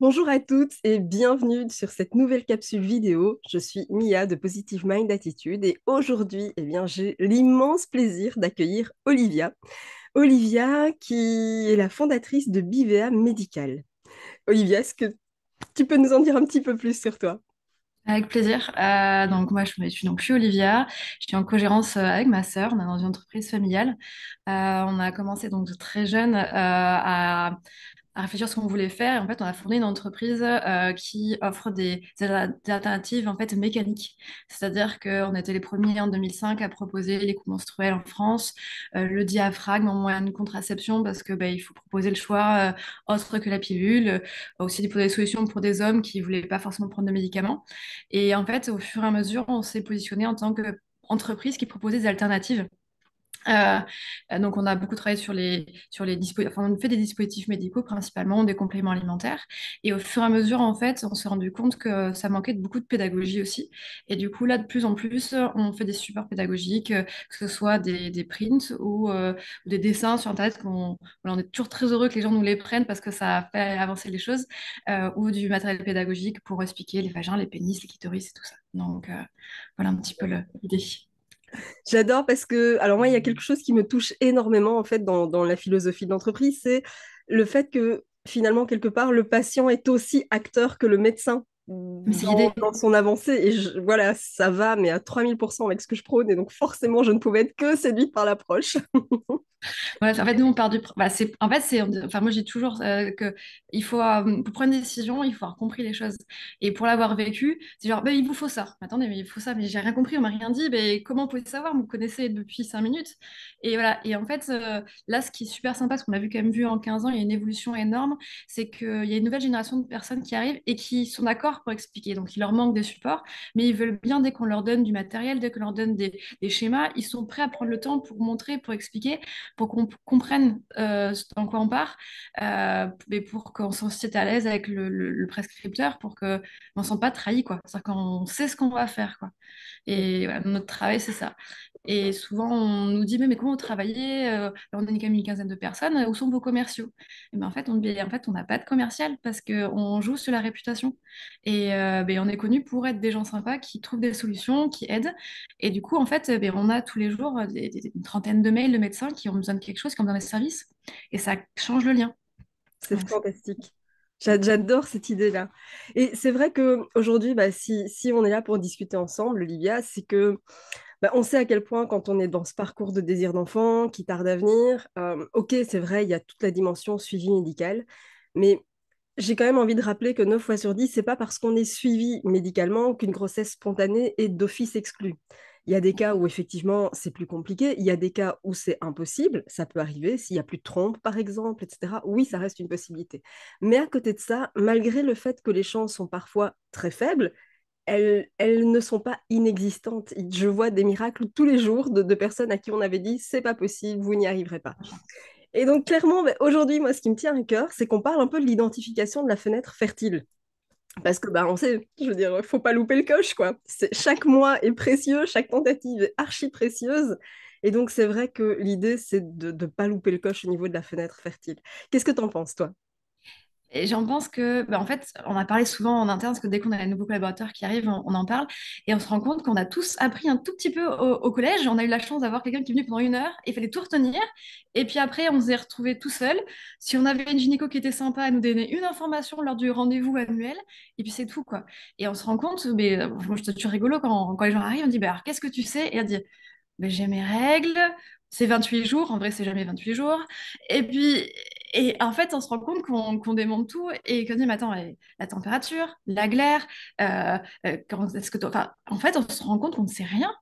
Bonjour à toutes et bienvenue sur cette nouvelle capsule vidéo. Je suis Mia de Positive Mind Attitude et aujourd'hui, eh bien, j'ai l'immense plaisir d'accueillir Olivia. Olivia qui est la fondatrice de Bivea Médical. Olivia, est-ce que tu peux nous en dire un petit peu plus sur toi avec plaisir. Euh, donc moi, je suis donc plus Olivia. Je suis en co-gérance euh, avec ma sœur. On est dans une entreprise familiale. Euh, on a commencé donc très jeune à à réfléchir ce qu'on voulait faire. en fait, on a fourni une entreprise euh, qui offre des, alternatives en fait mécaniques. C'est-à-dire qu'on était les premiers en 2005 à proposer les coups menstruels en France, euh, le diaphragme en moyen de contraception parce qu'il ben, faut proposer le choix euh, autre que la pilule. Aussi des solutions pour des hommes qui voulaient pas forcément prendre de médicaments. Et en fait, au fur et à mesure, on s'est positionné en tant qu'entreprise qui proposait des alternatives euh, donc, on a beaucoup travaillé sur les, sur les dispositifs, enfin, on fait des dispositifs médicaux principalement, des compléments alimentaires. Et au fur et à mesure, en fait, on s'est rendu compte que ça manquait de beaucoup de pédagogie aussi. Et du coup, là, de plus en plus, on fait des supports pédagogiques, euh, que ce soit des, des prints ou euh, des dessins sur Internet. On, on, est toujours très heureux que les gens nous les prennent parce que ça fait avancer les choses, ou du matériel pédagogique pour expliquer les vagins, les pénis, les clitoris et tout ça. Donc, voilà un petit peu l'idée. J'adore parce que, alors moi, il y a mmh. quelque chose qui me touche énormément en fait dans, la philosophie de l'entreprise, c'est le fait que finalement, quelque part, le patient est aussi acteur que le médecin dans, dans, son avancée. Et voilà, ça va, mais à 3000% avec ce que je prône. Et donc, forcément, je ne pouvais être que séduite par l'approche. en fait, nous, on part du. Bah, en fait, c'est. Enfin, moi, j'ai toujours euh, que il faut euh, pour prendre une décision, il faut avoir compris les choses. Et pour l'avoir vécu, c'est genre, ben il vous faut ça. Attendez, mais il faut ça, mais j'ai rien compris, on m'a rien dit. Mais comment vous pouvez savoir Vous me connaissez depuis cinq minutes. Et voilà. Et en fait, euh, là, ce qui est super sympa, ce qu'on a vu quand même vu en 15 ans, il y a une évolution énorme, c'est qu'il y a une nouvelle génération de personnes qui arrivent et qui sont d'accord pour expliquer. Donc, il leur manque des supports, mais ils veulent bien dès qu'on leur donne du matériel, dès qu'on leur donne des, des schémas, ils sont prêts à prendre le temps pour montrer, pour expliquer pour qu'on comprenne euh, dans quoi on part, mais euh, pour qu'on s'en sente à l'aise avec le, prescripteur, pour qu'on ne s'en sente pas trahi, quoi. C'est-à-dire qu'on sait ce qu'on va faire, quoi. Et notre travail, c'est ça. Et souvent, on nous dit, mais, comment vous travaillez euh, On est quand même une quinzaine de personnes, où sont vos commerciaux Et bien, en fait, on en fait, on n'a pas de commercial parce qu'on joue sur la réputation. Et euh, ben, on est connu pour être des gens sympas qui trouvent des solutions, qui aident. Et du coup, en fait, ben, on a tous les jours une trentaine de mails de médecins qui ont quelque chose, qui dans les services. Et ça change le lien. C'est fantastique. J'adore cette idée-là. Et c'est vrai qu'aujourd'hui, bah, si, si, on est là pour discuter ensemble, Olivia, c'est que bah, on sait à quel point quand on est dans ce parcours de désir d'enfant qui tarde à venir, euh, ok, c'est vrai, il y a toute la dimension suivi médical, mais j'ai quand même envie de rappeler que 9 fois sur 10, c'est pas parce qu'on est suivi médicalement qu'une grossesse spontanée est d'office exclue. Il y a des cas où effectivement c'est plus compliqué, il y a des cas où c'est impossible, ça peut arriver, s'il n'y a plus de trompe par exemple, etc. Oui, ça reste une possibilité. Mais à côté de ça, malgré le fait que les chances sont parfois très faibles, elles, ne sont pas inexistantes. Je vois des miracles tous les jours de, personnes à qui on avait dit c'est pas possible, vous n'y arriverez pas. Et donc clairement, ben, aujourd'hui, moi, ce qui me tient à cœur, c'est qu'on parle un peu de l'identification de la fenêtre fertile. Parce que, bah, on sait, je veux dire, faut pas louper le coche, quoi. Chaque mois est précieux, chaque tentative est archi précieuse. Et donc, c'est vrai que l'idée, c'est de ne pas louper le coche au niveau de la fenêtre fertile. Qu'est-ce que tu en penses, toi et j'en pense que, bah, en fait, on a parlé souvent en interne, parce que dès qu'on a un nouveau collaborateur qui arrive, on, en parle, et on se rend compte qu'on a tous appris un tout petit peu au, collège. On a eu la chance d'avoir quelqu'un qui est venu pendant une heure, et il fallait tout retenir. Et puis après, on s'est retrouvé tout seul. Si on avait une gynéco qui était sympa, à nous donner une information lors du rendez-vous annuel, et puis c'est tout, quoi. Et on se rend compte, mais euh, moi, je te tue rigolo quand, quand les gens arrivent, on dit, bah, alors qu'est-ce que tu sais Et elle dit, bah, j'ai mes règles, c'est 28 jours, en vrai c'est jamais 28 jours. Et puis, et en fait, on se rend compte qu'on démonte tout et qu'on dit, mais attends, la température, la glaire, quand euh, euh, est-ce que en fait, on se rend compte qu'on ne sait rien.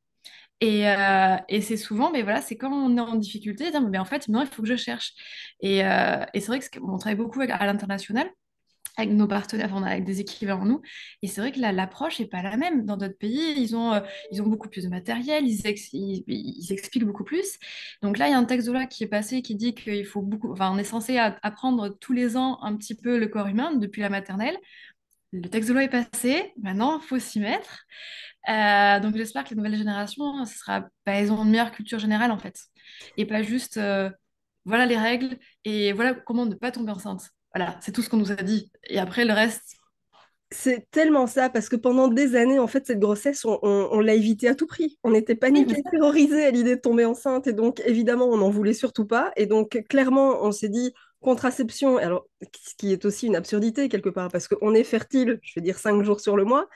Euh, et, c'est souvent, mais voilà, c'est quand on est en difficulté, mais en fait, non, il faut que je cherche. Et, et c'est vrai que travaille beaucoup à l'international avec nos partenaires, on avec des équivalents nous. Et c'est vrai que l'approche n'est pas la même. Dans d'autres pays, ils ont, euh, ils ont beaucoup plus de matériel, ils, ils, expliquent beaucoup plus. Donc là, il y a un texte de loi qui est passé qui dit qu'il faut beaucoup, enfin, on est censé apprendre tous les ans un petit peu le corps humain depuis la maternelle. Le texte de loi est passé, maintenant, il faut s'y mettre. Euh, donc j'espère que les nouvelles générations, sera, bah, elles ont une meilleure culture générale, en fait. Et pas juste, euh, voilà les règles, et voilà comment ne pas tomber enceinte voilà, c'est tout ce qu'on nous a dit. Et après, le reste. C'est tellement ça, parce que pendant des années, en fait, cette grossesse, on, l'a évitée à tout prix. On était paniqués, terrorisés à l'idée de tomber enceinte. Et donc, évidemment, on n'en voulait surtout pas. Et donc, clairement, on s'est dit, contraception, alors, ce qui est aussi une absurdité quelque part, parce qu'on est fertile, je vais dire cinq jours sur le mois,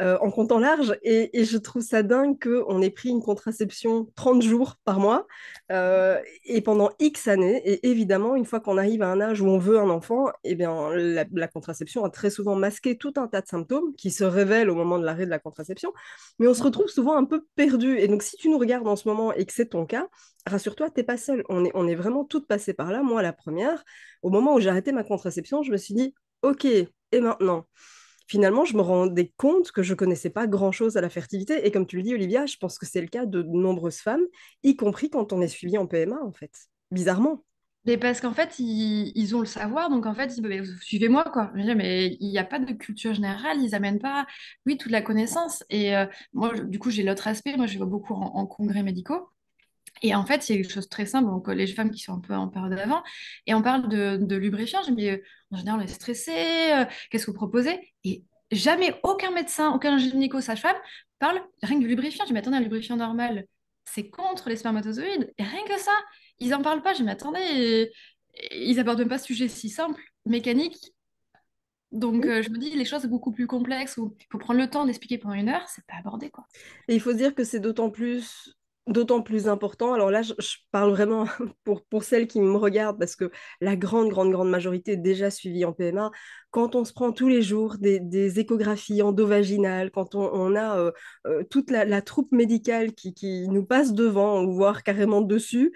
euh, en comptant large. Et, je trouve ça dingue qu'on ait pris une contraception 30 jours par mois euh, et pendant X années. Et évidemment, une fois qu'on arrive à un âge où on veut un enfant, eh bien, la, contraception a très souvent masqué tout un tas de symptômes qui se révèlent au moment de l'arrêt de la contraception. Mais on se retrouve souvent un peu perdu. Et donc, si tu nous regardes en ce moment et que c'est ton cas, rassure-toi, tu t'es pas seule. On est, on est vraiment toutes passées par là. Moi, la première, au moment où j'ai arrêté ma contraception, je me suis dit, OK, et maintenant finalement, je me rendais compte que je connaissais pas grand-chose à la fertilité. Et comme tu le dis, Olivia, je pense que c'est le cas de nombreuses femmes, y compris quand on est suivi en PMA, en fait, bizarrement. Mais parce qu'en fait, ils, ont le savoir, donc en fait, suivez-moi, quoi. Mais il n'y a pas de culture générale, ils n'amènent pas, oui, toute la connaissance. Et euh, moi, du coup, j'ai l'autre aspect, moi, je vais beaucoup en congrès médicaux. Et en fait, il y a quelque chose très simple au collège femmes qui sont un peu en période d'avant. Et on parle de, de lubrifiant. Je dis, euh, en général, on est stressé. Euh, qu'est-ce que vous proposez Et jamais aucun médecin, aucun gynéco, sage-femme parle rien que du lubrifiant. Je m'attendais à un lubrifiant normal, c'est contre les spermatozoïdes. Et rien que ça, ils n'en parlent pas. Je m'attendais. Euh, ils n'abordent même pas ce sujet si simple, mécanique. Donc, je me dis, les choses beaucoup plus complexes où il faut prendre le temps d'expliquer pendant une heure, c'est pas abordé. quoi. Et il faut dire que c'est d'autant plus d'autant plus important. Alors là, je, parle vraiment pour, pour, celles qui me regardent, parce que la grande, grande, grande majorité est déjà suivie en PMA. Quand on se prend tous les jours des, échographies endovaginales, quand on, a euh, euh, toute la, troupe médicale qui, qui, nous passe devant, voire carrément dessus,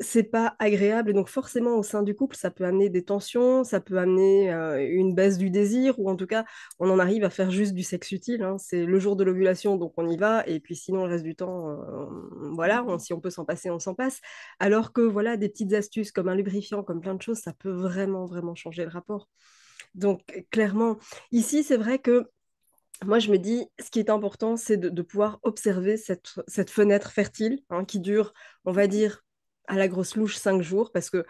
c'est pas agréable. Et donc forcément, au sein du couple, ça peut amener des tensions, ça peut amener une baisse du désir, ou en tout cas, on en arrive à faire juste du sexe utile. Hein. C'est le jour de l'ovulation, donc on y va, et puis sinon, le reste du temps, voilà, mmh. si on peut s'en passer, on s'en passe. Alors que voilà, des petites astuces comme un lubrifiant, comme plein de choses, ça peut vraiment, vraiment changer le rapport. Donc clairement, ici, c'est vrai que moi, je me dis, ce qui est important, c'est de, pouvoir observer cette, cette fenêtre fertile hein, qui dure, on va dire, à la grosse louche cinq jours parce que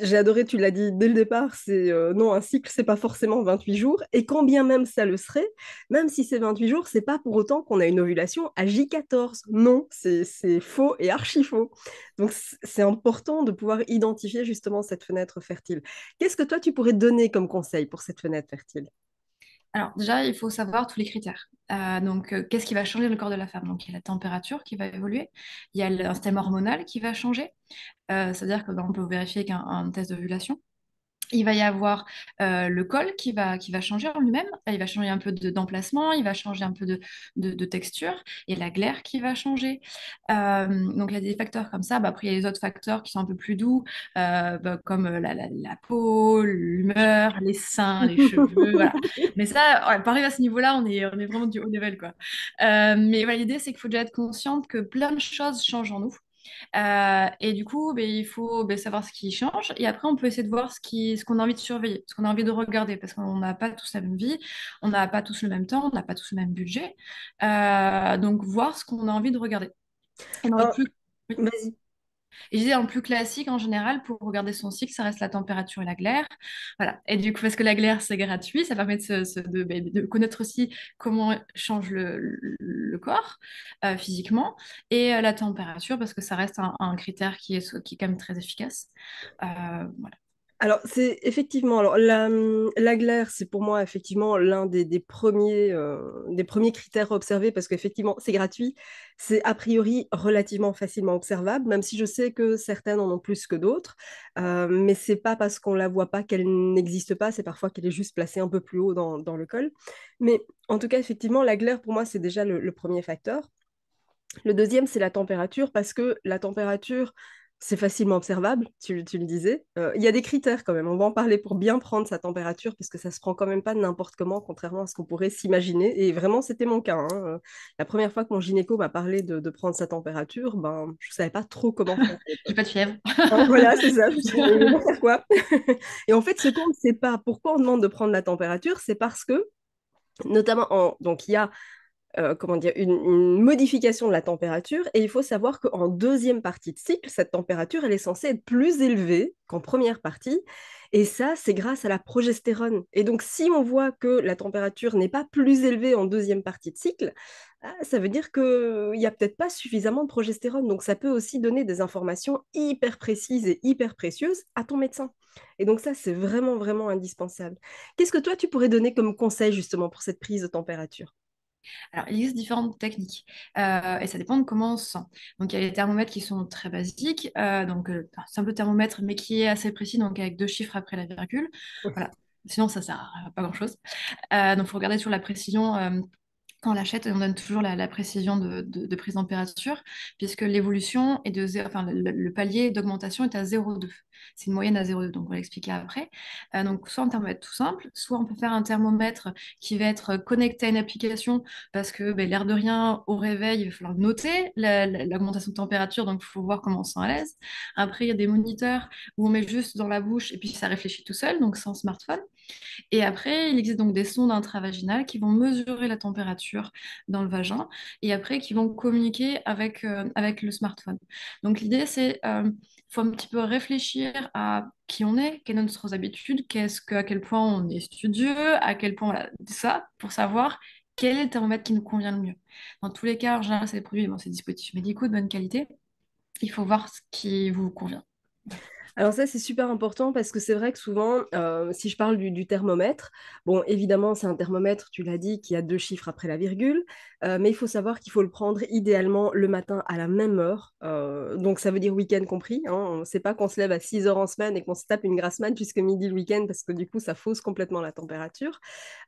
j'ai adoré, tu l'as dit dès le départ, c'est euh, non, un cycle, c'est pas forcément 28 jours. Et quand bien même ça le serait, même si c'est 28 jours, c'est pas pour autant qu'on a une ovulation à J14. Non, c'est faux et archi faux. Donc c'est important de pouvoir identifier justement cette fenêtre fertile. Qu'est-ce que toi tu pourrais donner comme conseil pour cette fenêtre fertile alors déjà, il faut savoir tous les critères. Euh, donc, euh, qu'est-ce qui va changer le corps de la femme Donc, il y a la température qui va évoluer, il y a un système hormonal qui va changer, euh, c'est-à-dire qu'on ben, peut vérifier qu'un test d'ovulation. Il va y avoir euh, le col qui va, qui va changer en lui-même. Il va changer un peu d'emplacement, il va changer un peu de, de, texture et la glaire qui va changer. Euh, donc, il y a des facteurs comme ça. Bah, après, il y a les autres facteurs qui sont un peu plus doux, euh, bah, comme la, la, peau, l'humeur, les seins, les cheveux. voilà. Mais ça, ouais, pareil, à ce niveau-là, on est, on est vraiment du haut niveau, Quoi. mais l'idée, c'est qu'il faut déjà être consciente que plein de choses changent en nous. Euh, et du coup, ben, il faut ben, savoir ce qui change. Et après, on peut essayer de voir ce qu'on ce qu'on a envie de surveiller, ce qu'on a envie de regarder, parce qu'on n'a pas tous la même vie, on n'a pas tous le même temps, on n'a pas tous le même budget. Euh, donc, voir ce qu'on a envie de regarder. Et je disais, en plus classique, en général, pour regarder son cycle, ça reste la température et la glaire. Voilà. Et du coup, parce que la glaire, c'est gratuit, ça permet de, ben, de, connaître aussi comment change le, corps euh, physiquement. Et euh, la température, parce que ça reste un, critère qui est, qui est quand même très efficace. Euh, voilà. Alors, c'est effectivement, la, glaire, c'est pour moi effectivement l'un des, premiers, euh, des premiers critères observés parce qu'effectivement, c'est gratuit, c'est a priori relativement facilement observable, même si je sais que certaines en ont plus que d'autres, euh, mais c'est pas parce qu'on la voit pas qu'elle n'existe pas, c'est parfois qu'elle est juste placée un peu plus haut dans, le col. Mais en tout cas, effectivement, la glaire, pour moi, c'est déjà le premier facteur. Le deuxième, c'est la température, parce que la température, c'est facilement observable, tu, le disais. Euh, il y a des critères quand même, on va en parler pour bien prendre sa température, parce que ça se prend quand même pas n'importe comment, contrairement à ce qu'on pourrait s'imaginer. Et vraiment, c'était mon cas. Hein. Euh, la première fois que mon gynéco m'a parlé de, prendre sa température, ben, je ne savais pas trop comment faire. J'ai pas de fièvre. Ah, voilà, c'est ça. Je Et en fait, ce qu'on ne sait pas, pourquoi on demande de prendre la température, c'est parce que notamment donc il y a euh, comment dire, une, modification de la température. Et il faut savoir qu'en deuxième partie de cycle, cette température, elle est censée être plus élevée qu'en première partie. Et ça, c'est grâce à la progestérone. Et donc, si on voit que la température n'est pas plus élevée en deuxième partie de cycle, ah, ça veut dire qu'il euh, n'y a peut-être pas suffisamment de progestérone. Donc, ça peut aussi donner des informations hyper précises et hyper précieuses à ton médecin. Et donc, ça, c'est vraiment, vraiment indispensable. Qu'est-ce que toi, tu pourrais donner comme conseil justement pour cette prise de température alors, il existe différentes techniques euh, et ça dépend de comment on sent. Donc, il y a les thermomètres qui sont très basiques, euh, donc euh, un simple thermomètre, mais qui est assez précis, donc avec deux chiffres après la virgule. Voilà. Sinon, ça ne sert à pas grand-chose. donc, il faut regarder sur la précision quand on l'achète, on donne toujours la, précision de, prise de température, puisque l'évolution est de zéro, enfin, le, palier d'augmentation est à 0,2. C'est une moyenne à 0,2, donc on va l'expliquer après. Euh, donc, soit un thermomètre tout simple, soit on peut faire un thermomètre qui va être connecté à une application, parce que ben, l'air de rien, au réveil, il va falloir noter l'augmentation de température, donc il faut voir comment on se sent à l'aise. Après, il y a des moniteurs où on met juste dans la bouche et puis ça réfléchit tout seul, donc sans smartphone. Et après, il existe donc des sondes intravaginales qui vont mesurer la température dans le vagin et après qui vont communiquer avec, euh, avec le smartphone. Donc l'idée, c'est euh, faut un petit peu réfléchir à qui on est, quelles sont nos habitudes, quest à quel point on est studieux, à quel point a ça, pour savoir quel est le thermomètre qui nous convient le mieux. Dans tous les cas, en général, c'est des produits, c'est des dispositifs médicaux de bonne qualité. Il faut voir ce qui vous convient. Alors ça, c'est super important parce que c'est vrai que souvent, euh, si je parle du, thermomètre, bon, évidemment, c'est un thermomètre, tu l'as dit, qui a deux chiffres après la virgule. Euh, mais il faut savoir qu'il faut le prendre idéalement le matin à la même heure. Euh, donc ça veut dire week-end compris. Hein. On ne sait pas qu'on se lève à 6 heures en semaine et qu'on se tape une grasse mat puisque midi le week-end parce que du coup ça fausse complètement la température.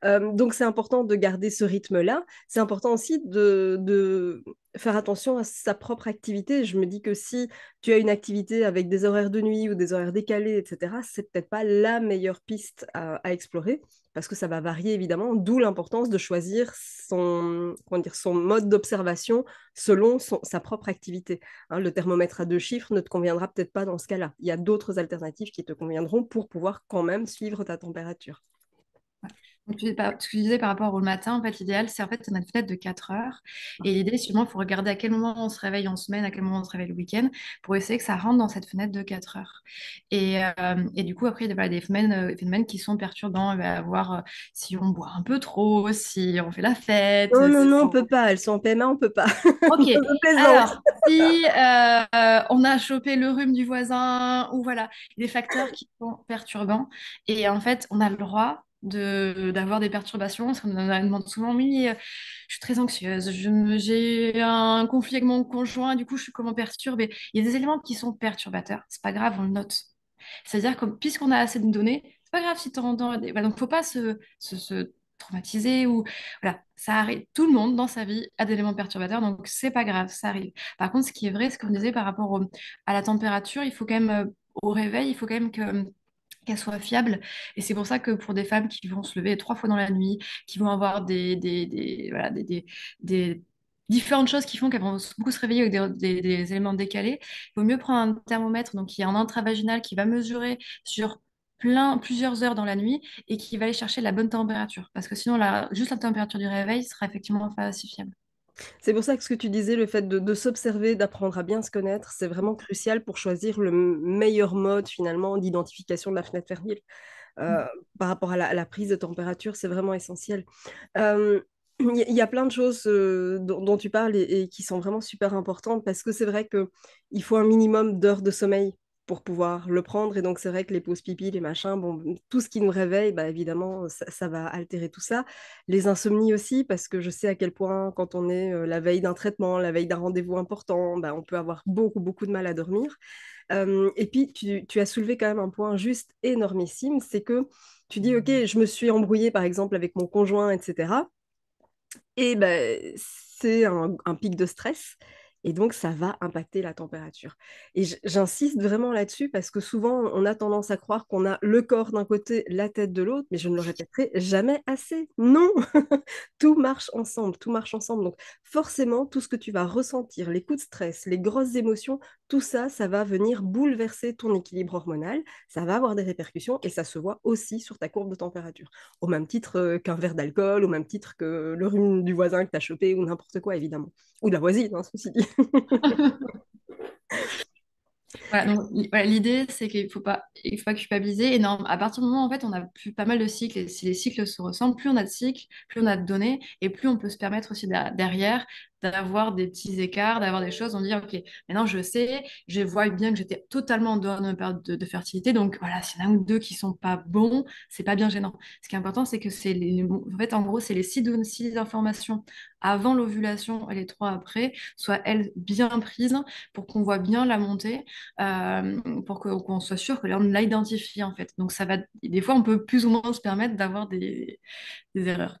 Euh, donc c'est important de garder ce rythme-là. C'est important aussi de, faire attention à sa propre activité. Je me dis que si tu as une activité avec des horaires de nuit ou des horaires décalés, etc., c'est peut-être pas la meilleure piste à explorer parce que ça va varier évidemment, d'où l'importance de choisir son, comment dire, son mode d'observation selon sa propre activité. Hein, le thermomètre à deux chiffres ne te conviendra peut-être pas dans ce cas-là. Il y a d'autres alternatives qui te conviendront pour pouvoir quand même suivre ta température. Donc, tu ce que tu disais par rapport au matin, en fait, l'idéal, c'est en fait, on une fenêtre de 4 heures. Et l'idée, sûrement, il faut regarder à quel moment on se réveille en semaine, à quel moment on se réveille le week-end, pour essayer que ça rentre dans cette fenêtre de 4 heures. Et, euh, et du coup, après, il y a des phénomènes, euh, qui sont perturbants. Il va y avoir euh, si on boit un peu trop, si on fait la fête. Non, non, non, on... ne peut pas. Elles sont en PMA, on peut pas. Ok. Alors, si on a chopé le rhume du voisin, ou voilà, des facteurs qui sont perturbants. Et en fait, on a le droit d'avoir des perturbations. Parce me demande souvent, oui, euh, je suis très anxieuse, j'ai un conflit avec mon conjoint, du coup, je suis comment perturbée. Il y a des éléments qui sont perturbateurs. C'est pas grave, on le note. C'est-à-dire que puisqu'on a assez de données, c'est pas grave si tu en Donc, Voilà, donc, faut pas se, se, se ou voilà, ça arrive. Tout le monde dans sa vie a des éléments perturbateurs, donc c'est pas grave, ça arrive. Par contre, ce qui est vrai, ce qu'on disait par rapport à la température, il faut quand même euh, au réveil, il faut quand même que qu'elle soit fiable. Et c'est pour ça que pour des femmes qui vont se lever trois fois dans la nuit, qui vont avoir des, différentes choses qui font qu'elles vont beaucoup se réveiller avec des, éléments décalés, il vaut mieux prendre un thermomètre, donc il y a un intravaginal qui va mesurer sur plusieurs heures dans la nuit et qui va aller chercher la bonne température. Parce que sinon, juste la température du réveil sera effectivement pas c'est pour ça que ce que tu disais, le fait de, s'observer, d'apprendre à bien se connaître, c'est vraiment crucial pour choisir le meilleur mode finalement d'identification de la fenêtre thermique euh, mm. Par rapport à la, prise de température, c'est vraiment essentiel. il y a plein de choses euh, dont, tu parles et, qui sont vraiment super importantes parce que c'est vrai qu'il faut un minimum d'heures de sommeil pour pouvoir le prendre. Et donc, c'est vrai que les pauses pipi, les machins, bon, tout ce qui nous réveille, bah, évidemment, ça, va altérer tout ça. Les insomnies aussi, parce que je sais à quel point, quand on est la veille d'un traitement, la veille d'un rendez-vous important, bah, on peut avoir beaucoup, beaucoup de mal à dormir. et puis, tu, as soulevé quand même un point juste énormissime, c'est que tu dis, OK, mmh. je me suis embrouillée, par exemple, avec mon conjoint, etc. Et bah, c'est un pic de stress et donc ça va impacter la température. Et j'insiste vraiment là-dessus parce que souvent on a tendance à croire qu'on a le corps d'un côté, la tête de l'autre, mais je ne le répéterai jamais assez. Non, tout marche ensemble, tout marche ensemble. Donc forcément, tout ce que tu vas ressentir, les coups de stress, les grosses émotions tout ça, ça va venir bouleverser ton équilibre hormonal, ça va avoir des répercussions et ça se voit aussi sur ta courbe de température. Au même titre euh, qu'un verre d'alcool, au même titre que le rhume du voisin que tu as chopé ou n'importe quoi, évidemment. Ou de la voisine, hein, ceci dit. Voilà, l'idée c'est qu'il ne faut pas, il faut pas culpabiliser. Et à partir du moment où en fait, on a pas mal de cycles, et si les cycles se ressemblent, plus on a de cycles, plus on a de données, et plus on peut se permettre aussi de, derrière d'avoir des petits écarts, d'avoir des choses, on dit ok, maintenant je sais, je vois bien que j'étais totalement en dehors de ma période de, fertilité, donc voilà, s'il y en a un ou deux qui sont pas bons, c'est pas bien gênant. Ce qui est important, c'est que c'est les, en fait, en gros, c'est les six, informations avant l'ovulation et les trois après, soient elles bien prises pour qu'on voit bien la montée, euh, pour qu'on soit sûr que l'on l'identifie en fait. Donc ça va, des fois on peut plus ou moins se permettre d'avoir des erreurs.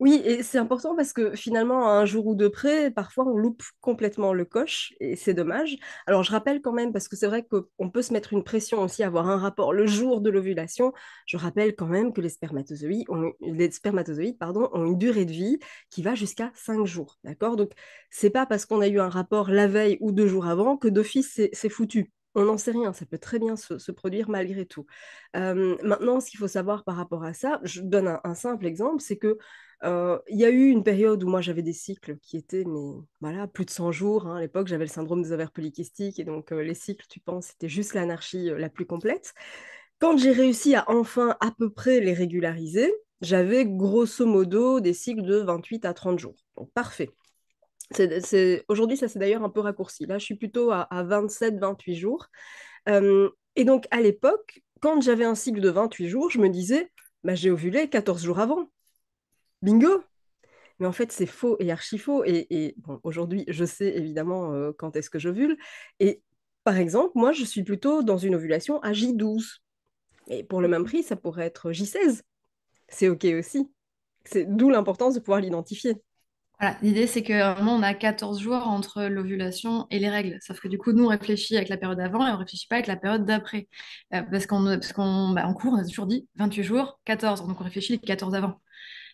Oui, et c'est important parce que finalement, un jour ou deux près, parfois on loupe complètement le coche et c'est dommage. Alors je rappelle quand même, parce que c'est vrai qu'on peut se mettre une pression aussi, à avoir un rapport le jour de l'ovulation. Je rappelle quand même que les spermatozoïdes ont, les spermatozoïdes, ont une durée de vie qui va jusqu'à 5 jours. D'accord Donc c'est pas parce qu'on a eu un rapport la veille ou deux jours avant que d'office c'est foutu on n'en sait rien, ça peut très bien se, produire malgré tout. maintenant, ce qu'il faut savoir par rapport à ça, je donne un, simple exemple, c'est que il y a eu une période où moi j'avais des cycles qui étaient mais voilà plus de 100 jours. Hein. À l'époque, j'avais le syndrome des ovaires polykystiques et donc les cycles, tu penses, c'était juste l'anarchie la plus complète. Quand j'ai réussi à enfin à peu près les régulariser, j'avais grosso modo des cycles de 28 à 30 jours. parfait. Aujourd'hui, ça c'est d'ailleurs un peu raccourci. Là, je suis plutôt à, 27-28 jours. et donc, à l'époque, quand j'avais un cycle de 28 jours, je me disais, bah, j'ai ovulé 14 jours avant. Bingo mais en fait, c'est faux et archi faux. Et, aujourd'hui, je sais évidemment euh, quand est-ce que j'ovule. Et par exemple, moi, je suis plutôt dans une ovulation à J12. Et pour le même prix, ça pourrait être J16. C'est OK aussi. C'est d'où l'importance de pouvoir l'identifier l'idée c'est que moment, euh, on a 14 jours entre l'ovulation et les règles. Sauf que du coup, nous on réfléchit avec la période avant et on réfléchit pas avec la période d'après. Euh, parce qu'on qu'on bah, en cours, on a toujours dit 28 jours, 14. Donc on réfléchit les 14 avant.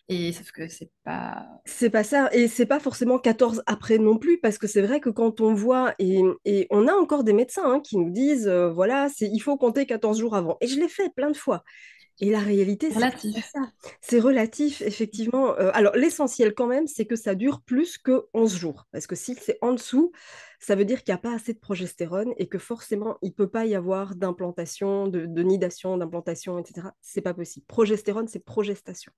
Et sauf que c'est pas. C'est pas ça. Et c'est pas forcément 14 après non plus, parce que c'est vrai que quand on voit, et, et on a encore des médecins hein, qui nous disent euh, voilà, c'est il faut compter 14 jours avant. Et je l'ai fait plein de fois. Et la réalité, c'est C'est relatif, effectivement. Euh, alors, l'essentiel quand même, c'est que ça dure plus que 11 jours. Parce que si c'est en dessous, ça veut dire qu'il n'y a pas assez de progestérone et que forcément, il ne peut pas y avoir d'implantation, de, de, nidation, d'implantation, etc. C'est pas possible. Progestérone, c'est progestation.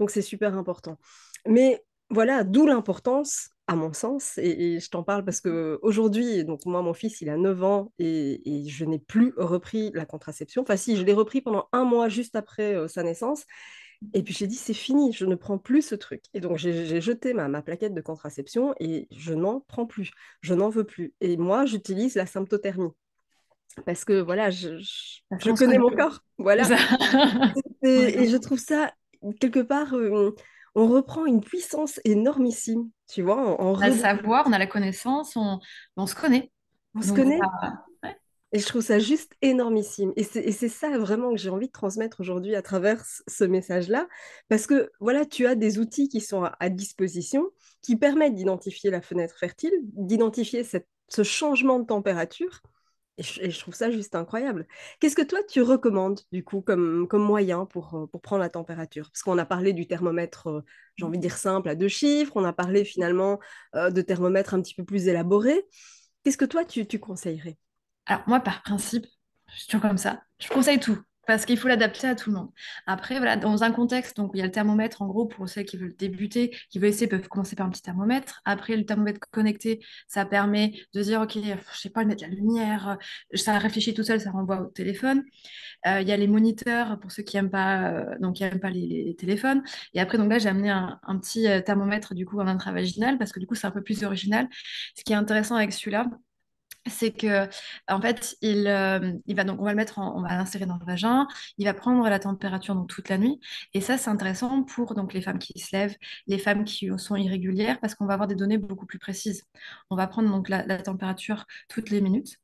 Donc, c'est super important. Mais voilà, d'où l'importance à mon sens, et, je t'en parle parce mmh. que aujourd'hui, donc moi, mon fils, il a 9 ans et, je n'ai plus repris la contraception. Enfin, si, je l'ai repris pendant un mois juste après sa naissance. Mmh. Et puis j'ai dit, c'est fini, je ne prends plus ce truc. Et donc j'ai jeté ma, plaquette de contraception et je n'en prends plus, je n'en veux plus. Et moi, j'utilise la symptothermie. Parce que voilà, je, je, connais mon corps. Voilà. et, je trouve ça, quelque part, on reprend une puissance énormissime tu vois, on a le savoir, on a la connaissance, on, se connaît. On se connaît. Et je trouve ça juste énormissime. Et c'est ça vraiment que j'ai envie de transmettre aujourd'hui à travers ce message-là. Parce que voilà, tu as des outils qui sont à, à disposition, qui permettent d'identifier la fenêtre fertile, d'identifier ce changement de température et je, trouve ça juste incroyable. Qu'est-ce que toi, tu recommandes, du coup, comme, moyen pour, euh, pour prendre la température Parce qu'on a parlé du thermomètre, euh, j'ai envie de dire simple, à deux chiffres. On a parlé finalement euh, de thermomètre un petit peu plus élaboré. Qu'est-ce que toi, tu, tu conseillerais Alors, moi, par principe, je suis toujours comme ça. Je conseille tout parce qu'il faut l'adapter à tout le monde. Après, voilà, dans un contexte, donc il y a le thermomètre, en gros, pour ceux qui veulent débuter, qui veulent essayer, peuvent commencer par un petit thermomètre. Après, le thermomètre connecté, ça permet de dire, OK, je sais pas, mettre la lumière, ça réfléchit tout seul, ça renvoie au téléphone. Euh, il y a les moniteurs, pour ceux qui n'aiment pas, euh, donc, qui pas les, téléphones. Et après, donc là, j'ai amené un, petit euh, thermomètre, du coup, en intravaginal, parce que du coup, c'est un peu plus original. Ce qui est intéressant avec celui-là, c'est que en fait euh, il, va donc on va le mettre on va l'insérer dans le vagin il va prendre la température donc toute la nuit et ça c'est intéressant pour donc les femmes qui se lèvent les femmes qui sont irrégulières parce qu'on va avoir des données beaucoup plus précises on va prendre donc la, température toutes les minutes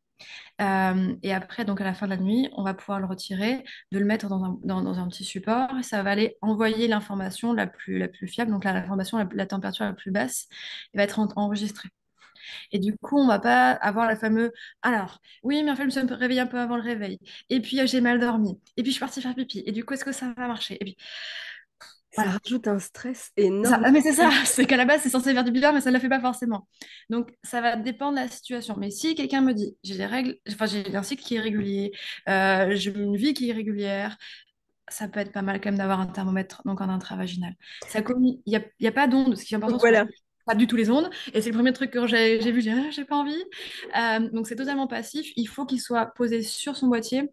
euh, et après, donc à la fin de la nuit, on va pouvoir le retirer, de le mettre dans un, petit support. Et ça va aller envoyer l'information la plus, la plus fiable, donc la, la, température la plus basse, et va être enregistrée. Et du coup, on va pas avoir la fameuse alors, oui, mais en fait, je me suis réveillée un peu avant le réveil. Et puis, j'ai mal dormi. Et puis, je suis partie faire pipi. Et du coup, est-ce que ça va marcher Et ça rajoute un stress énorme. non mais c'est ça, c'est qu'à la base, c'est censé faire du bilan, mais ça ne le fait pas forcément. Donc, ça va dépendre de la situation. Mais si quelqu'un me dit, j'ai des règles, enfin, j'ai un cycle qui est régulier, euh, j'ai une vie qui est régulière, ça peut être pas mal quand même d'avoir un thermomètre donc en intravaginal. Ça Il n'y a, pas d'onde, ce qui est important. Voilà, pas du tout les ondes. Et c'est le premier truc que j'ai vu, j'ai ah, j'ai pas envie. Euh, donc c'est totalement passif. Il faut qu'il soit posé sur son boîtier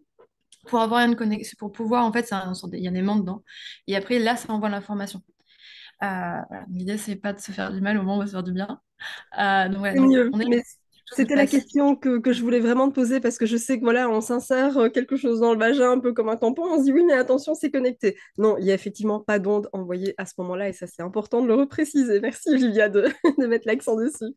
pour avoir une connexion, pour pouvoir en fait, il y a des membres dedans. Et après là, ça envoie l'information. Euh, L'idée c'est pas de se faire du mal au moment on va se faire du bien. Euh, donc, on est... C'était la question que, je voulais vraiment te poser parce que je sais que voilà, on s'insère euh, quelque chose dans le vagin, un peu comme un tampon. On se dit oui, mais attention, c'est connecté. Non, il n'y a effectivement pas d'onde envoyée à ce moment-là et ça, c'est important de le repréciser. Merci, Julia, de, de mettre l'accent dessus.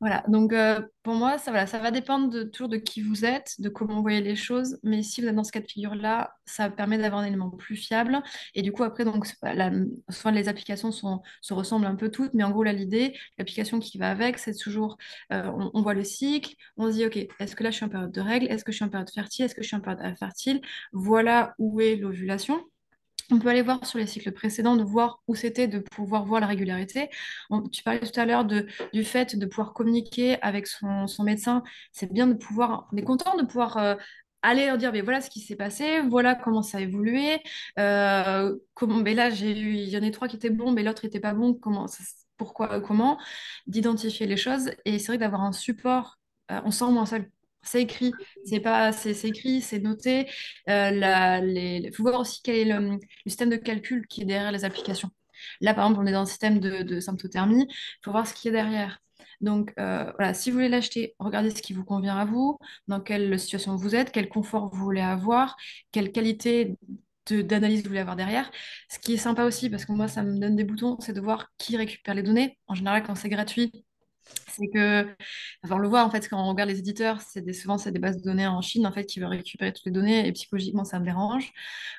Voilà, donc euh, pour moi, ça, va dépendre de, toujours de qui vous êtes, de comment vous voyez les choses, mais si vous êtes dans ce cas de figure-là, ça permet d'avoir un élément plus fiable. Et du coup, après, donc, la, les applications se ressemblent un peu toutes, mais en gros, l'idée, l'application qui va avec, c'est toujours, euh, on, voit le cycle, on se dit, OK, est-ce que là, je suis en période de règles Est-ce que je suis en période fertile Est-ce que je suis en période infertile Voilà où est l'ovulation on peut aller voir sur les cycles précédents, de voir où c'était, de pouvoir voir la régularité. tu parlais tout à l'heure du fait de pouvoir communiquer avec son, médecin. C'est bien de pouvoir, on est content de pouvoir euh, aller leur dire, mais ben voilà ce qui s'est passé, voilà comment ça a évolué. Euh, comment, mais ben là, j'ai eu, il y en a trois qui étaient bons, mais l'autre n'était pas bon. Comment, pourquoi, comment, d'identifier les choses. Et c'est vrai d'avoir un support, euh, on sent moins seul. C'est écrit, c'est pas, c'est écrit, c'est noté. Il euh, faut voir aussi quel est le, système de calcul qui est derrière les applications. Là, par exemple, on est dans un système de, symptothermie. Il faut voir ce qui est derrière. Donc, euh, voilà, si vous voulez l'acheter, regardez ce qui vous convient à vous, dans quelle situation vous êtes, quel confort vous voulez avoir, quelle qualité d'analyse vous voulez avoir derrière. Ce qui est sympa aussi, parce que moi, ça me donne des boutons, c'est de voir qui récupère les données. En général, quand c'est gratuit, c'est que, enfin, on le voit en fait quand on regarde les éditeurs, c'est des, souvent c'est des bases de données en Chine en fait qui veulent récupérer toutes les données et psychologiquement ça me dérange.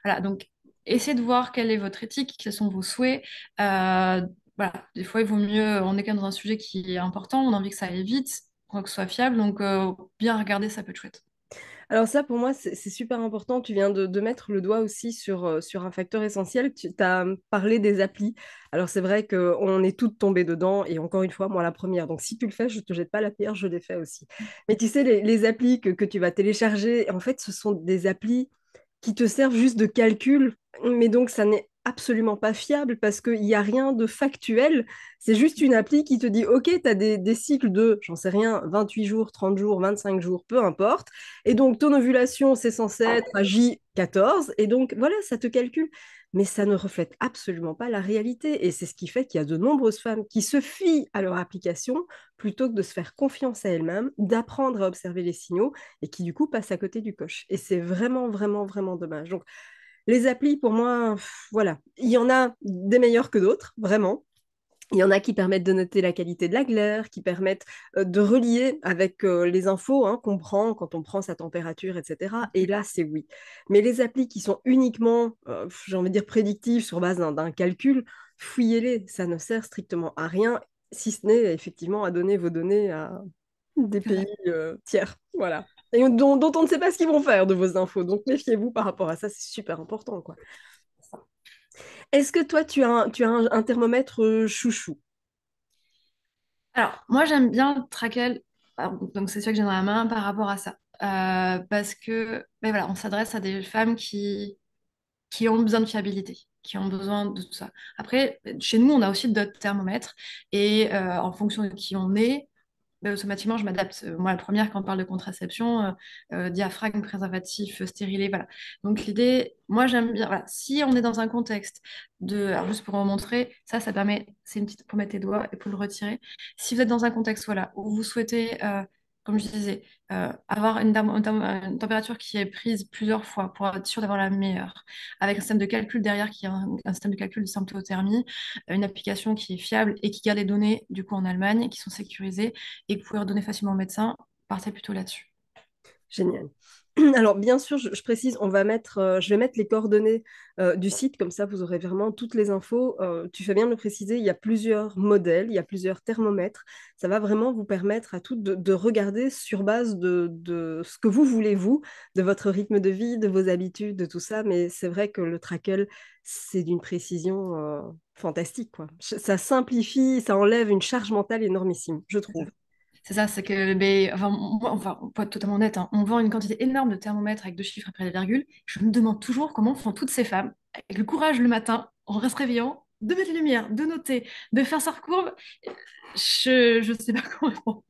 Voilà, donc essayez de voir quelle est votre éthique, quels sont vos souhaits. Euh, voilà, des fois il vaut mieux, on est quand même dans un sujet qui est important, on a envie que ça aille vite, que soit fiable, donc euh, bien regarder ça peut être chouette. Alors ça, pour moi, c'est super important. Tu viens de, mettre le doigt aussi sur, euh, sur un facteur essentiel. Tu as parlé des applis. Alors c'est vrai qu'on est toutes tombées dedans et encore une fois, moi la première. Donc si tu le fais, je ne te jette pas la pierre, je l'ai fait aussi. Mais tu sais, les, applis que, tu vas télécharger, en fait, ce sont des applis qui te servent juste de calcul. Mais donc, ça n'est absolument pas fiable parce qu'il n'y a rien de factuel. C'est juste une appli qui te dit, OK, tu as des, cycles de, j'en sais rien, 28 jours, 30 jours, 25 jours, peu importe. Et donc, ton ovulation, c'est censé être à J14. Et donc, voilà, ça te calcule. Mais ça ne reflète absolument pas la réalité. Et c'est ce qui fait qu'il y a de nombreuses femmes qui se fient à leur application plutôt que de se faire confiance à elles-mêmes, d'apprendre à observer les signaux et qui, du coup, passent à côté du coche. Et c'est vraiment, vraiment, vraiment dommage. Donc, les applis, pour moi, voilà. Il y en a des meilleurs que d'autres, vraiment. Il y en a qui permettent de noter la qualité de la glaire, qui permettent euh, de relier avec euh, les infos hein, qu'on prend quand on prend sa température, etc. Et là, c'est oui. Mais les applis qui sont uniquement, euh, j'ai envie de dire, prédictives sur base d'un calcul, fouillez-les. Ça ne sert strictement à rien, si ce n'est effectivement à donner vos données à des pays tiers. Voilà dont, on ne sait pas ce qu'ils vont faire de vos infos. Donc méfiez-vous par rapport à ça, c'est super important. quoi. Est-ce que toi, tu as un, thermomètre euh, chouchou Alors, moi, j'aime bien le donc c'est sûr que j'ai dans la main par rapport à ça. Euh, parce que ben voilà, on s'adresse à des femmes qui, ont besoin de fiabilité qui ont besoin de tout ça. Après, chez nous, on a aussi d'autres thermomètres et euh, en fonction de qui on est, bah, automatiquement, je m'adapte. Euh, moi, la première, quand on parle de contraception, euh, euh, diaphragme, préservatif, stérilé, voilà. Donc, l'idée, moi, j'aime bien. Si on est dans un contexte de. Alors, juste pour vous montrer, ça, ça permet. C'est une petite pour mettre les doigts et pour le retirer. Si vous êtes dans un contexte, voilà, où vous souhaitez euh, comme je disais, euh, avoir une, température qui est prise plusieurs fois pour être sûr d'avoir la meilleure, avec un système de calcul derrière qui est un, système de calcul de symptothermie, une application qui est fiable et qui garde les données du coup en Allemagne, qui sont sécurisées et que vous pouvez redonner facilement au médecin, partez plutôt là-dessus. Génial. Alors, bien sûr, je, précise, on va mettre, euh, je vais mettre les coordonnées euh, du site, comme ça vous aurez vraiment toutes les infos. Euh, tu fais bien de le préciser, il y a plusieurs modèles, il y a plusieurs thermomètres. Ça va vraiment vous permettre à toutes de, regarder sur base de, ce que vous voulez, vous, de votre rythme de vie, de vos habitudes, de tout ça. Mais c'est vrai que le trackle, c'est d'une précision fantastique. Quoi. Ça simplifie, ça enlève une charge mentale énormissime, je trouve. C'est ça, c'est que ben, moi, pour être totalement honnête, hein, on vend une quantité énorme de thermomètres avec deux chiffres après la virgule. Je me demande toujours comment font toutes ces femmes, avec le courage le matin, en restant réveillant, de mettre la lumière, de noter, de faire sa courbe. Je ne sais pas comment.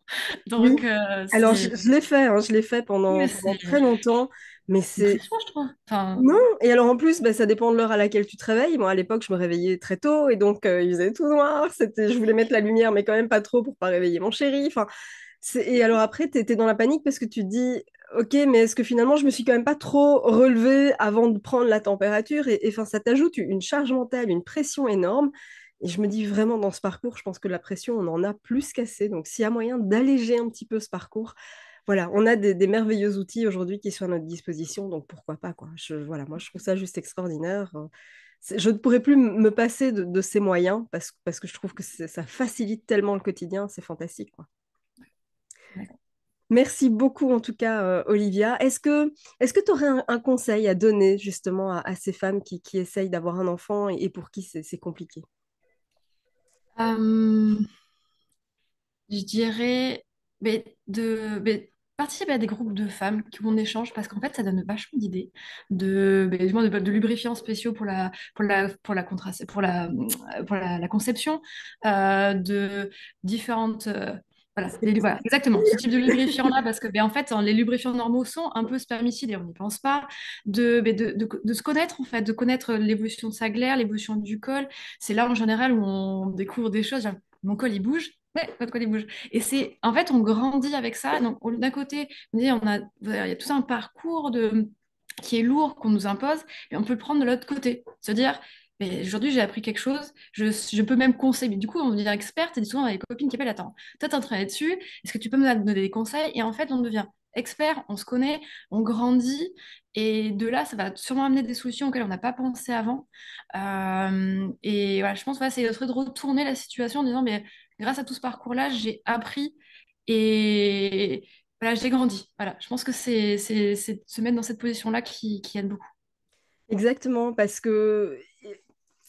Donc, euh, Alors, je, l'ai fait, hein, je l'ai fait pendant très longtemps. Mais c'est. je Non, et alors en plus, bah, ça dépend de l'heure à laquelle tu te réveilles. Moi, à l'époque, je me réveillais très tôt et donc euh, il faisait tout noir. Je voulais mettre la lumière, mais quand même pas trop pour pas réveiller mon chéri. Et alors après, tu étais dans la panique parce que tu te dis. Ok, mais est-ce que finalement je me suis quand même pas trop relevée avant de prendre la température Et enfin, ça t'ajoute une charge mentale, une pression énorme. Et je me dis vraiment dans ce parcours, je pense que la pression, on en a plus qu'assez. Donc s'il y a moyen d'alléger un petit peu ce parcours, voilà, on a des, merveilleux outils aujourd'hui qui sont à notre disposition, donc pourquoi pas quoi. Je, voilà, moi je trouve ça juste extraordinaire. Hein. Je ne pourrais plus me passer de, ces moyens parce, parce que je trouve que ça facilite tellement le quotidien, c'est fantastique quoi. Merci beaucoup en tout cas, euh, Olivia. Est-ce que tu aurais un, conseil à donner justement à, ces femmes qui, essayent d'avoir un enfant et, pour qui c'est compliqué Je dirais de, participe à des groupes de femmes qui on échange parce qu'en fait ça donne vachement d'idées de, ben, de, de, lubrifiants spéciaux pour la pour la pour la pour la pour la, la conception euh, de différentes euh, voilà, exactement, ce type de lubrifiant-là, parce que ben, en fait, hein, les lubrifiants normaux sont un peu spermicides et on n'y pense pas, de, ben, de, de, de, se connaître, en fait, de connaître l'évolution glaire, l'évolution du col. C'est là, en général, où on découvre des choses. mon col, il bouge, votre colis bouge. Et c'est, en fait, on grandit avec ça. Donc, d'un côté, on a, il y a tout un parcours de, qui est lourd qu'on nous impose, et on peut le prendre de l'autre côté, se dire. Mais aujourd'hui, j'ai appris quelque chose, je, je, peux même conseiller. du coup, on devient experte et souvent, on a des copines qui appellent Attends, toi, es en train dessus, est-ce que tu peux me donner des conseils Et en fait, on devient expert, on se connaît, on grandit. Et de là, ça va sûrement amener des solutions auxquelles on n'a pas pensé avant. Euh, et voilà, je pense que c'est de retourner la situation en disant Mais grâce à tout ce parcours-là, j'ai appris et voilà, j'ai grandi. Voilà, je pense que c'est se mettre dans cette position-là qui, qui aide beaucoup. Exactement, parce que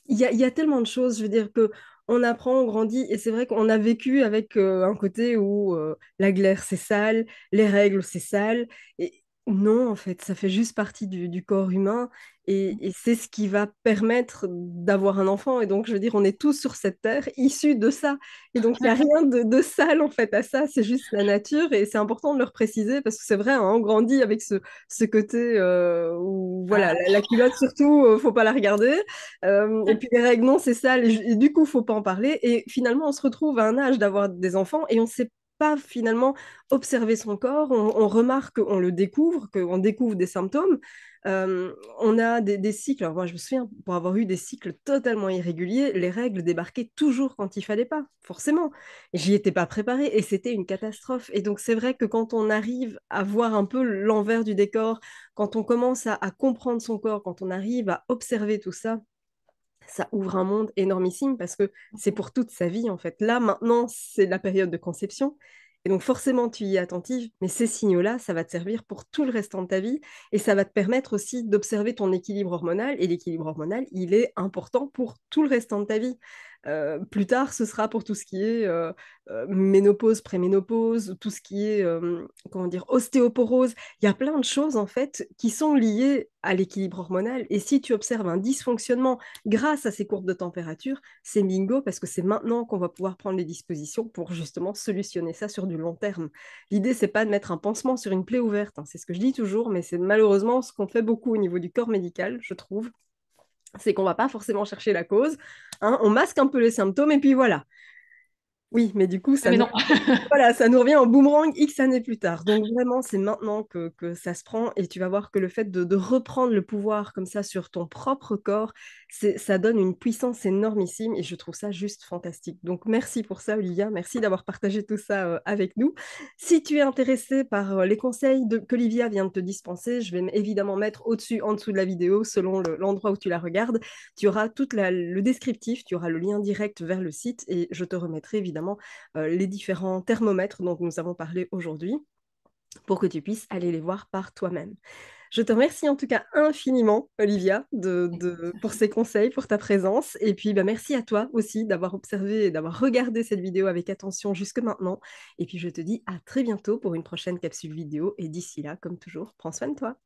il y, a tellement de choses. Je veux dire que on apprend, on grandit, et c'est vrai qu'on a vécu avec euh, un côté où euh, la glaire c'est sale, les règles c'est sale, et, non, en fait, ça fait juste partie du, corps humain mmh. et, c'est ce qui va permettre d'avoir un enfant. Et donc, je veux dire, on est tous sur cette terre issus de ça. Et donc, il n'y a rien de, sale, en fait, à ça. C'est juste la nature et c'est important de le préciser parce que c'est vrai, hein, on grandit avec ce, ce côté euh, où, ah voilà, la, culotte surtout, ne euh, faut pas la regarder. Euh, et puis, les règles, non, c'est sale. Et, du coup, faut pas en parler. Et finalement, on se retrouve à un âge d'avoir des enfants et on sait pas finalement observer son corps, on, remarque, on le découvre, qu'on découvre des symptômes. Euh, on a des, cycles, alors moi je me souviens, pour avoir eu des cycles totalement irréguliers, les règles débarquaient toujours quand il fallait pas, forcément. J'y étais pas préparée et c'était une catastrophe. Et donc c'est vrai que quand on arrive à voir un peu l'envers du décor, quand on commence à comprendre son corps, quand on arrive à observer tout ça, ça ouvre un monde énormissime parce que mmh. c'est pour toute sa vie en fait. Là, maintenant, c'est la période de conception. Et donc forcément, tu y es attentive, mais ces signaux-là, ça va te servir pour tout le restant de ta vie et ça va te permettre aussi d'observer ton équilibre hormonal. Et l'équilibre hormonal, il est important pour tout le restant de ta vie. Euh, plus tard, ce sera pour tout ce qui est pré euh, euh, ménopause, préménopause, tout ce qui est comment dire ostéoporose. Il y a plein de choses en fait qui sont liées à l'équilibre hormonal. Et si tu observes un dysfonctionnement grâce à ces courbes de température, c'est bingo parce que c'est maintenant qu'on va pouvoir prendre les dispositions pour justement solutionner ça sur du long terme. L'idée c'est pas de mettre un pansement sur une plaie ouverte. Hein. C'est ce que je dis toujours, mais c'est malheureusement ce qu'on fait beaucoup au niveau du corps médical, je trouve c'est qu'on va pas forcément chercher la cause. Hein. on masque un peu les symptômes et puis voilà. Oui, mais du coup, ça, nous... voilà, ça nous revient en boomerang X années plus tard. Donc vraiment, c'est maintenant que, ça se prend et tu vas voir que le fait de, reprendre le pouvoir comme ça sur ton propre corps, ça donne une puissance énormissime et je trouve ça juste fantastique. Donc merci pour ça, Olivia. Merci d'avoir partagé tout ça euh, avec nous. Si tu es intéressé par euh, les conseils qu'Olivia vient de te dispenser, je vais évidemment mettre au-dessus, en dessous de la vidéo, selon l'endroit où tu la regardes, tu auras tout le descriptif, tu auras le lien direct vers le site et je te remettrai évidemment euh, les différents thermomètres dont nous avons parlé aujourd'hui pour que tu puisses aller les voir par toi-même. Je te remercie en tout cas infiniment, Olivia, pour ces conseils, pour ta présence. Et puis, bah, merci à toi aussi d'avoir observé et d'avoir regardé cette vidéo avec attention jusque maintenant. Et puis, je te dis à très bientôt pour une prochaine capsule vidéo. Et d'ici là, comme toujours, prends soin de toi.